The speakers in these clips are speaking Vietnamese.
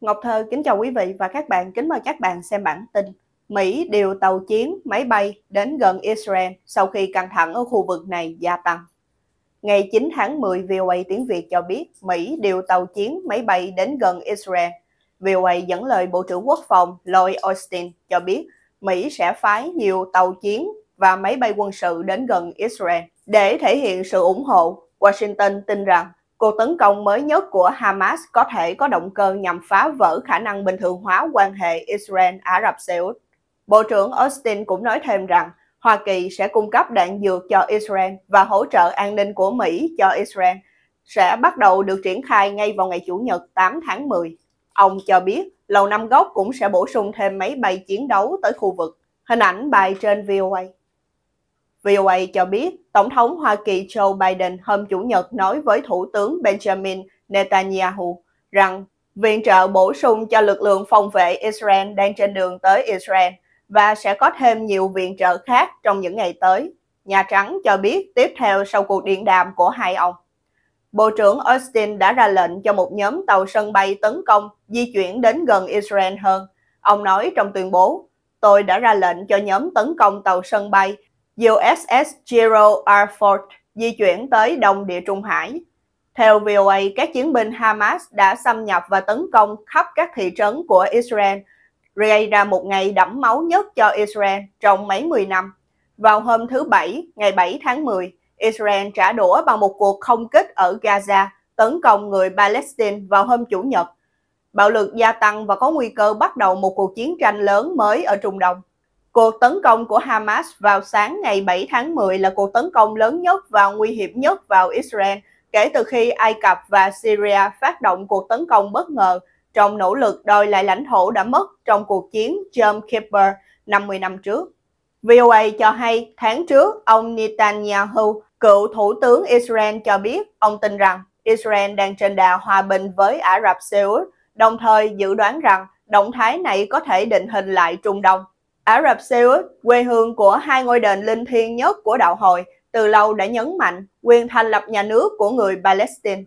Ngọc Thơ kính chào quý vị và các bạn, kính mời các bạn xem bản tin. Mỹ điều tàu chiến, máy bay đến gần Israel sau khi căng thẳng ở khu vực này gia tăng. Ngày 9 tháng 10, VOA tiếng Việt cho biết Mỹ điều tàu chiến, máy bay đến gần Israel. VOA dẫn lời Bộ trưởng Quốc phòng Lloyd Austin cho biết Mỹ sẽ phái nhiều tàu chiến và máy bay quân sự đến gần Israel. Để thể hiện sự ủng hộ, Washington tin rằng cuộc tấn công mới nhất của Hamas có thể có động cơ nhằm phá vỡ khả năng bình thường hóa quan hệ Israel-Ả Rập Xê Út. Bộ trưởng Austin cũng nói thêm rằng Hoa Kỳ sẽ cung cấp đạn dược cho Israel và hỗ trợ an ninh của Mỹ cho Israel sẽ bắt đầu được triển khai ngay vào ngày Chủ nhật 8 tháng 10. Ông cho biết Lầu Năm Góc cũng sẽ bổ sung thêm máy bay chiến đấu tới khu vực. Hình ảnh bài trên VOA. VOA cho biết Tổng thống Hoa Kỳ Joe Biden hôm Chủ nhật nói với Thủ tướng Benjamin Netanyahu rằng viện trợ bổ sung cho lực lượng phòng vệ Israel đang trên đường tới Israel và sẽ có thêm nhiều viện trợ khác trong những ngày tới. Nhà Trắng cho biết tiếp theo sau cuộc điện đàm của hai ông. Bộ trưởng Austin đã ra lệnh cho một nhóm tàu sân bay tấn công di chuyển đến gần Israel hơn. Ông nói trong tuyên bố, tôi đã ra lệnh cho nhóm tấn công tàu sân bay USS Gerald R. Ford di chuyển tới Đông Địa Trung Hải. Theo VOA, các chiến binh Hamas đã xâm nhập và tấn công khắp các thị trấn của Israel, gây ra một ngày đẫm máu nhất cho Israel trong mấy mười năm. Vào hôm thứ Bảy, ngày 7 tháng 10, Israel trả đũa bằng một cuộc không kích ở Gaza, tấn công người Palestine vào hôm Chủ nhật. Bạo lực gia tăng và có nguy cơ bắt đầu một cuộc chiến tranh lớn mới ở Trung Đông. Cuộc tấn công của Hamas vào sáng ngày 7 tháng 10 là cuộc tấn công lớn nhất và nguy hiểm nhất vào Israel kể từ khi Ai Cập và Syria phát động cuộc tấn công bất ngờ trong nỗ lực đòi lại lãnh thổ đã mất trong cuộc chiến Jom Kippur 50 năm trước. VOA cho hay tháng trước, ông Netanyahu, cựu thủ tướng Israel cho biết ông tin rằng Israel đang trên đà hòa bình với Ả Rập Xê Út, đồng thời dự đoán rằng động thái này có thể định hình lại Trung Đông. Ả Rập Xê Út, quê hương của hai ngôi đền linh thiêng nhất của đạo hồi, từ lâu đã nhấn mạnh quyền thành lập nhà nước của người Palestine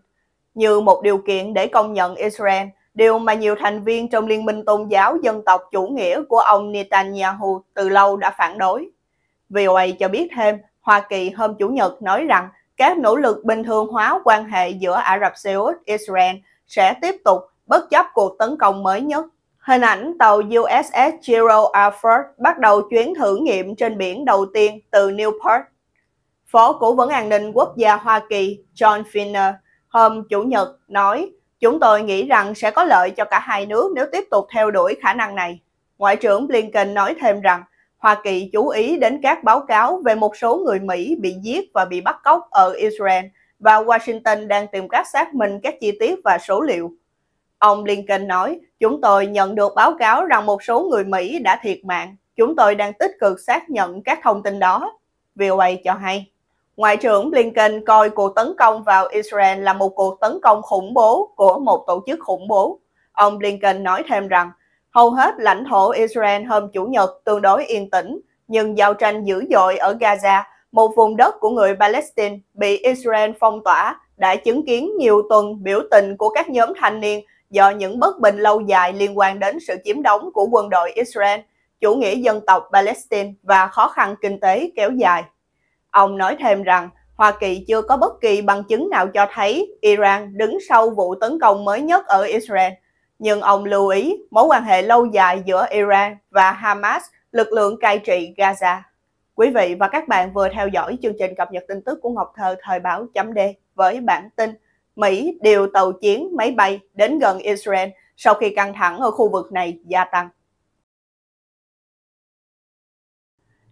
như một điều kiện để công nhận Israel, điều mà nhiều thành viên trong Liên minh Tôn giáo Dân tộc Chủ nghĩa của ông Netanyahu từ lâu đã phản đối. VOA cho biết thêm, Hoa Kỳ hôm Chủ nhật nói rằng các nỗ lực bình thường hóa quan hệ giữa Ả Rập Xê Út Israel sẽ tiếp tục bất chấp cuộc tấn công mới nhất Hình ảnh tàu USS Gerald Alford bắt đầu chuyến thử nghiệm trên biển đầu tiên từ Newport. Phó Cố vấn An ninh Quốc gia Hoa Kỳ John Finner hôm Chủ nhật nói Chúng tôi nghĩ rằng sẽ có lợi cho cả hai nước nếu tiếp tục theo đuổi khả năng này. Ngoại trưởng Blinken nói thêm rằng Hoa Kỳ chú ý đến các báo cáo về một số người Mỹ bị giết và bị bắt cóc ở Israel và Washington đang tìm cách xác minh các chi tiết và số liệu. Ông Blinken nói, chúng tôi nhận được báo cáo rằng một số người Mỹ đã thiệt mạng. Chúng tôi đang tích cực xác nhận các thông tin đó. VOA cho hay. Ngoại trưởng Blinken coi cuộc tấn công vào Israel là một cuộc tấn công khủng bố của một tổ chức khủng bố. Ông Blinken nói thêm rằng, hầu hết lãnh thổ Israel hôm Chủ nhật tương đối yên tĩnh, nhưng giao tranh dữ dội ở Gaza, một vùng đất của người Palestine bị Israel phong tỏa, đã chứng kiến nhiều tuần biểu tình của các nhóm thanh niên do những bất bình lâu dài liên quan đến sự chiếm đóng của quân đội Israel, chủ nghĩa dân tộc Palestine và khó khăn kinh tế kéo dài. Ông nói thêm rằng Hoa Kỳ chưa có bất kỳ bằng chứng nào cho thấy Iran đứng sau vụ tấn công mới nhất ở Israel. Nhưng ông lưu ý mối quan hệ lâu dài giữa Iran và Hamas, lực lượng cai trị Gaza. Quý vị và các bạn vừa theo dõi chương trình cập nhật tin tức của Ngọc Thơ thời báo chấm D với bản tin Mỹ điều tàu chiến, máy bay đến gần Israel sau khi căng thẳng ở khu vực này gia tăng.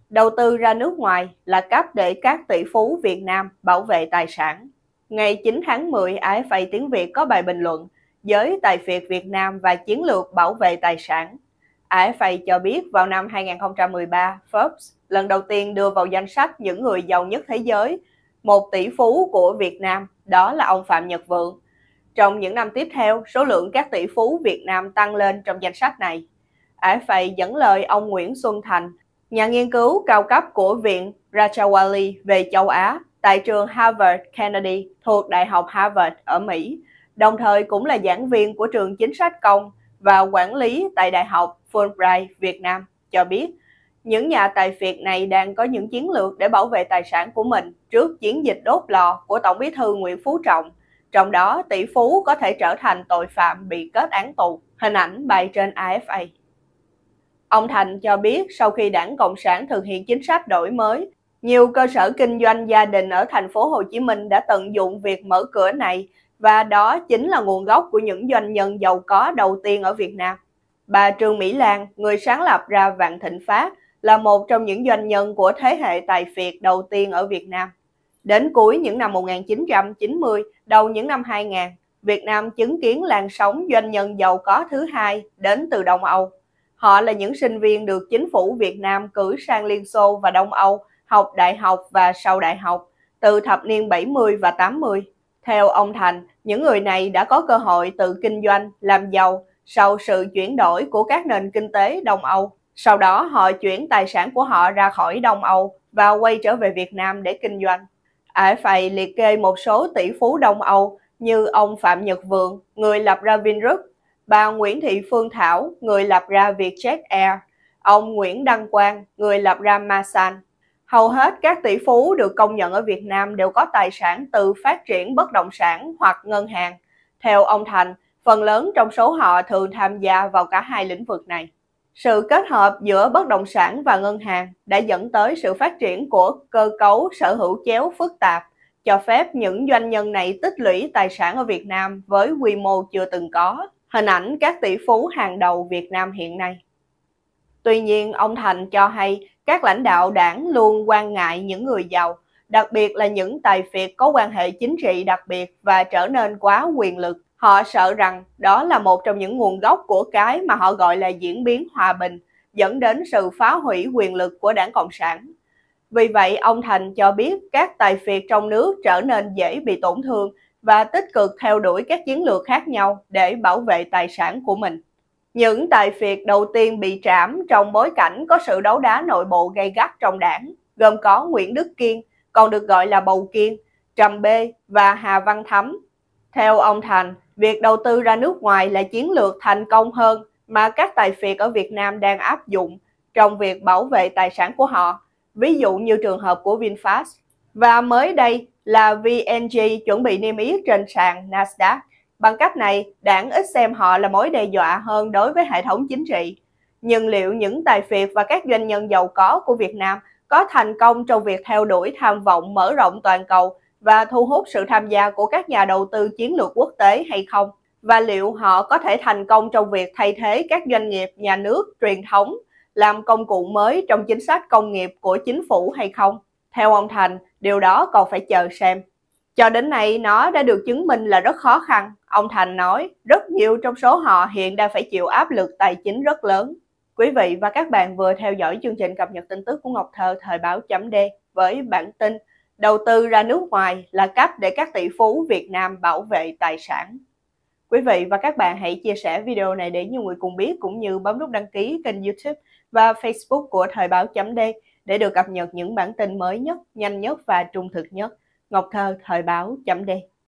Đầu tư ra nước ngoài là cách để các tỷ phú Việt Nam bảo vệ tài sản. Ngày 9 tháng 10, AFA Tiếng Việt có bài bình luận Giới tài phiệt Việt Nam và chiến lược bảo vệ tài sản. AFA cho biết vào năm 2013, Forbes lần đầu tiên đưa vào danh sách những người giàu nhất thế giới, một tỷ phú của Việt Nam đó là ông Phạm Nhật Vượng. Trong những năm tiếp theo, số lượng các tỷ phú Việt Nam tăng lên trong danh sách này. Ải AFA dẫn lời ông Nguyễn Xuân Thành, nhà nghiên cứu cao cấp của Viện Rajawali về châu Á tại trường Harvard Kennedy thuộc Đại học Harvard ở Mỹ, đồng thời cũng là giảng viên của trường chính sách công và quản lý tại Đại học Fulbright Việt Nam, cho biết những nhà tài phiệt này đang có những chiến lược để bảo vệ tài sản của mình trước chiến dịch đốt lò của Tổng bí thư Nguyễn Phú Trọng. Trong đó, tỷ phú có thể trở thành tội phạm bị kết án tù, hình ảnh bài trên AFA. Ông Thành cho biết sau khi đảng Cộng sản thực hiện chính sách đổi mới, nhiều cơ sở kinh doanh gia đình ở thành phố Hồ Chí Minh đã tận dụng việc mở cửa này và đó chính là nguồn gốc của những doanh nhân giàu có đầu tiên ở Việt Nam. Bà Trương Mỹ Lan, người sáng lập ra Vạn Thịnh Phát, là một trong những doanh nhân của thế hệ tài phiệt đầu tiên ở Việt Nam. Đến cuối những năm 1990, đầu những năm 2000, Việt Nam chứng kiến làn sóng doanh nhân giàu có thứ hai đến từ Đông Âu. Họ là những sinh viên được chính phủ Việt Nam cử sang Liên Xô và Đông Âu học đại học và sau đại học từ thập niên 70 và 80. Theo ông Thành, những người này đã có cơ hội tự kinh doanh, làm giàu sau sự chuyển đổi của các nền kinh tế Đông Âu. Sau đó họ chuyển tài sản của họ ra khỏi Đông Âu và quay trở về Việt Nam để kinh doanh. AFA liệt kê một số tỷ phú Đông Âu như ông Phạm Nhật Vượng, người lập ra Vingroup, bà Nguyễn Thị Phương Thảo, người lập ra Vietjet Air, ông Nguyễn Đăng Quang, người lập ra Masan. Hầu hết các tỷ phú được công nhận ở Việt Nam đều có tài sản từ phát triển bất động sản hoặc ngân hàng. Theo ông Thành, phần lớn trong số họ thường tham gia vào cả hai lĩnh vực này. Sự kết hợp giữa bất động sản và ngân hàng đã dẫn tới sự phát triển của cơ cấu sở hữu chéo phức tạp, cho phép những doanh nhân này tích lũy tài sản ở Việt Nam với quy mô chưa từng có, hình ảnh các tỷ phú hàng đầu Việt Nam hiện nay. Tuy nhiên, ông Thành cho hay các lãnh đạo đảng luôn quan ngại những người giàu, đặc biệt là những tài phiệt có quan hệ chính trị đặc biệt và trở nên quá quyền lực Họ sợ rằng đó là một trong những nguồn gốc của cái mà họ gọi là diễn biến hòa bình, dẫn đến sự phá hủy quyền lực của đảng Cộng sản. Vì vậy, ông Thành cho biết các tài phiệt trong nước trở nên dễ bị tổn thương và tích cực theo đuổi các chiến lược khác nhau để bảo vệ tài sản của mình. Những tài phiệt đầu tiên bị trảm trong bối cảnh có sự đấu đá nội bộ gay gắt trong đảng, gồm có Nguyễn Đức Kiên, còn được gọi là Bầu Kiên, Trầm B và Hà Văn Thắm. Theo ông Thành, Việc đầu tư ra nước ngoài là chiến lược thành công hơn mà các tài phiệt ở Việt Nam đang áp dụng trong việc bảo vệ tài sản của họ, ví dụ như trường hợp của VinFast. Và mới đây là VNG chuẩn bị niêm yết trên sàn Nasdaq. Bằng cách này, đảng ít xem họ là mối đe dọa hơn đối với hệ thống chính trị. Nhưng liệu những tài phiệt và các doanh nhân giàu có của Việt Nam có thành công trong việc theo đuổi tham vọng mở rộng toàn cầu và thu hút sự tham gia của các nhà đầu tư chiến lược quốc tế hay không? Và liệu họ có thể thành công trong việc thay thế các doanh nghiệp nhà nước truyền thống làm công cụ mới trong chính sách công nghiệp của chính phủ hay không? Theo ông Thành, điều đó còn phải chờ xem. Cho đến nay, nó đã được chứng minh là rất khó khăn. Ông Thành nói, rất nhiều trong số họ hiện đang phải chịu áp lực tài chính rất lớn. Quý vị và các bạn vừa theo dõi chương trình cập nhật tin tức của Ngọc Thơ thời báo chấm D với bản tin Đầu tư ra nước ngoài là cách để các tỷ phú Việt Nam bảo vệ tài sản. Quý vị và các bạn hãy chia sẻ video này để nhiều người cùng biết cũng như bấm nút đăng ký kênh YouTube và Facebook của Thời báo D để được cập nhật những bản tin mới nhất, nhanh nhất và trung thực nhất. Ngọc Thơ, Thời báo D.